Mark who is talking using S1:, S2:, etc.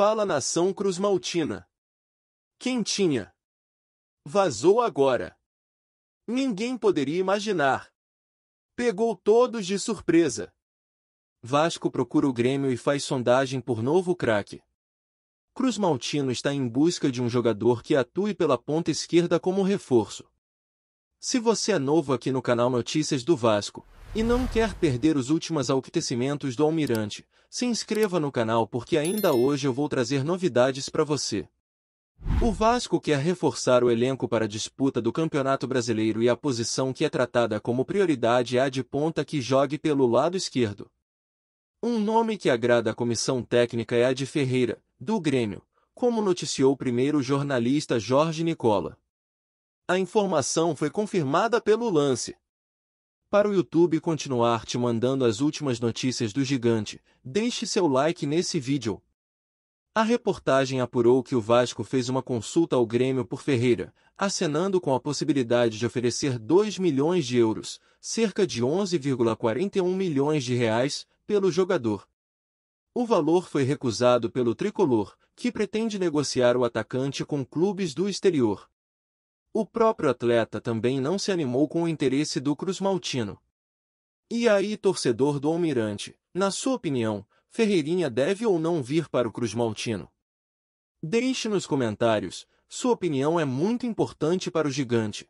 S1: Fala nação quem Quentinha. Vazou agora. Ninguém poderia imaginar. Pegou todos de surpresa. Vasco procura o Grêmio e faz sondagem por novo craque. Cruz Maltino está em busca de um jogador que atue pela ponta esquerda como reforço. Se você é novo aqui no canal Notícias do Vasco, e não quer perder os últimos acontecimentos do Almirante, se inscreva no canal porque ainda hoje eu vou trazer novidades para você. O Vasco quer reforçar o elenco para a disputa do Campeonato Brasileiro e a posição que é tratada como prioridade é a de ponta que jogue pelo lado esquerdo. Um nome que agrada à comissão técnica é a de Ferreira, do Grêmio, como noticiou primeiro o jornalista Jorge Nicola. A informação foi confirmada pelo lance, para o YouTube continuar te mandando as últimas notícias do gigante, deixe seu like nesse vídeo. A reportagem apurou que o Vasco fez uma consulta ao Grêmio por Ferreira, acenando com a possibilidade de oferecer 2 milhões de euros, cerca de 11,41 milhões de reais, pelo jogador. O valor foi recusado pelo tricolor, que pretende negociar o atacante com clubes do exterior. O próprio atleta também não se animou com o interesse do Cruzmaltino. E aí, torcedor do Almirante, na sua opinião, Ferreirinha deve ou não vir para o Cruzmaltino? Deixe nos comentários, sua opinião é muito importante para o gigante.